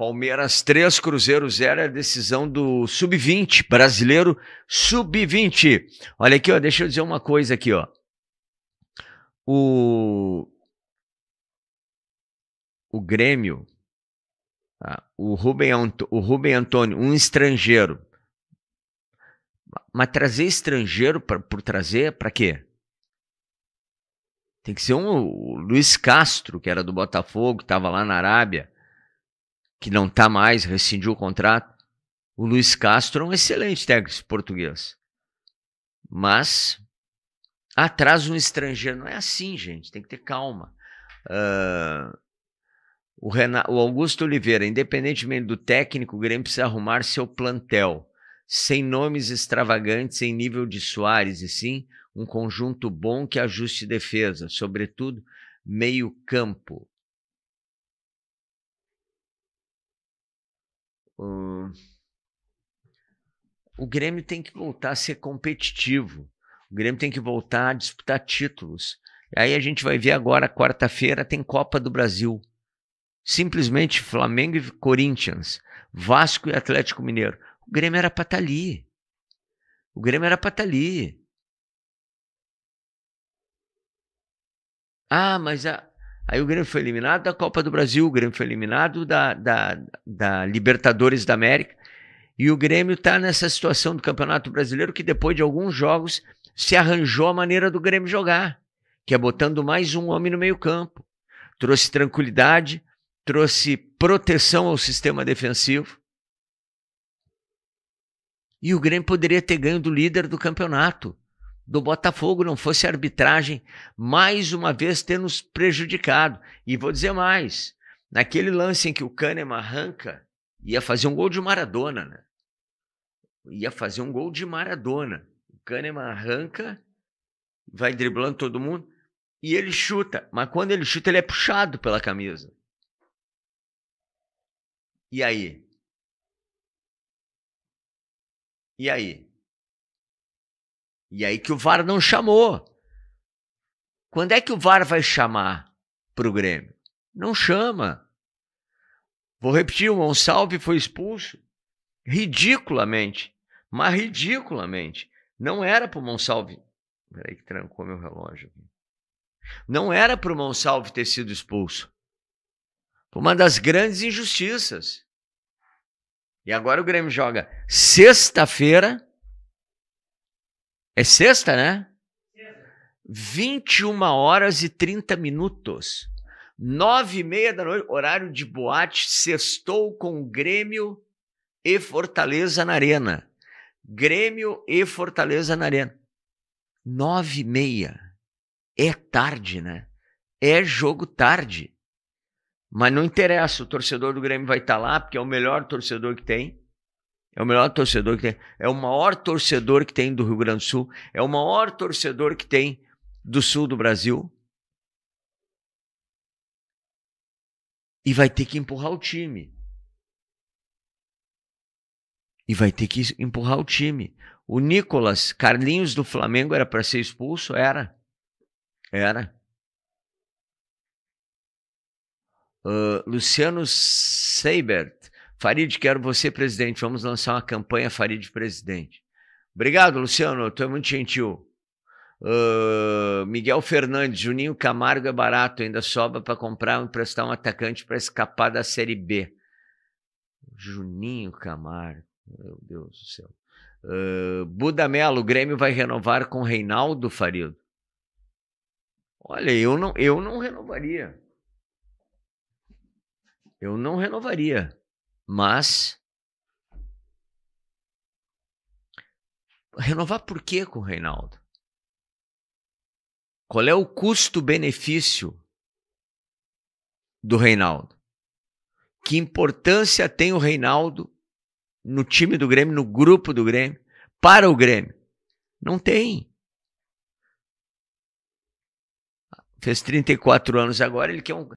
Palmeiras 3, Cruzeiro 0 é a decisão do Sub-20, brasileiro Sub-20. Olha aqui, ó, deixa eu dizer uma coisa aqui, ó. O, o Grêmio, tá? o, Rubem, Anto... o Rubem Antônio, um estrangeiro. Mas trazer estrangeiro pra, por trazer, é para quê? Tem que ser um o Luiz Castro, que era do Botafogo, estava lá na Arábia que não está mais, rescindiu o contrato. O Luiz Castro é um excelente técnico português. Mas atrás um estrangeiro. Não é assim, gente. Tem que ter calma. Uh, o, Renato, o Augusto Oliveira, independentemente do técnico, o Grêmio precisa arrumar seu plantel. Sem nomes extravagantes, em nível de Soares, e sim um conjunto bom que ajuste defesa, sobretudo meio-campo. o Grêmio tem que voltar a ser competitivo. O Grêmio tem que voltar a disputar títulos. Aí a gente vai ver agora, quarta-feira, tem Copa do Brasil. Simplesmente Flamengo e Corinthians, Vasco e Atlético Mineiro. O Grêmio era para estar tá ali. O Grêmio era para estar tá ali. Ah, mas a, Aí o Grêmio foi eliminado da Copa do Brasil, o Grêmio foi eliminado da, da, da Libertadores da América. E o Grêmio está nessa situação do Campeonato Brasileiro que depois de alguns jogos se arranjou a maneira do Grêmio jogar, que é botando mais um homem no meio-campo. Trouxe tranquilidade, trouxe proteção ao sistema defensivo. E o Grêmio poderia ter ganho do líder do campeonato, do Botafogo não fosse a arbitragem mais uma vez ter nos prejudicado. E vou dizer mais, naquele lance em que o Kahneman arranca, ia fazer um gol de Maradona, né? Ia fazer um gol de Maradona. O Kahneman arranca, vai driblando todo mundo e ele chuta. Mas quando ele chuta, ele é puxado pela camisa. E aí? E aí? E aí que o VAR não chamou. Quando é que o VAR vai chamar para o Grêmio? Não chama. Vou repetir, o Monsalve foi expulso ridiculamente, mas ridiculamente. Não era para o Monsalve... Peraí que trancou meu relógio. Não era para o Monsalve ter sido expulso. Foi uma das grandes injustiças. E agora o Grêmio joga sexta-feira é sexta, né? 21 horas e 30 minutos. 9 e meia da noite, horário de boate, sextou com Grêmio e Fortaleza na Arena. Grêmio e Fortaleza na Arena. 9 e meia. É tarde, né? É jogo tarde. Mas não interessa, o torcedor do Grêmio vai estar tá lá, porque é o melhor torcedor que tem. É o melhor torcedor que tem. É o maior torcedor que tem do Rio Grande do Sul. É o maior torcedor que tem do sul do Brasil. E vai ter que empurrar o time. E vai ter que empurrar o time. O Nicolas Carlinhos do Flamengo era para ser expulso? Era. Era. Uh, Luciano Seibert Farid, quero você presidente. Vamos lançar uma campanha Farid presidente. Obrigado, Luciano. Tu é muito gentil. Uh, Miguel Fernandes, Juninho Camargo é barato, ainda sobra para comprar e emprestar um atacante para escapar da Série B. Juninho Camargo, meu Deus do céu. Uh, ah, Budamelo, o Grêmio vai renovar com Reinaldo Farido. Olha, eu não, eu não renovaria. Eu não renovaria. Mas. Renovar por quê com o Reinaldo? Qual é o custo-benefício do Reinaldo? Que importância tem o Reinaldo no time do Grêmio, no grupo do Grêmio, para o Grêmio? Não tem. Fez 34 anos agora, ele quer um,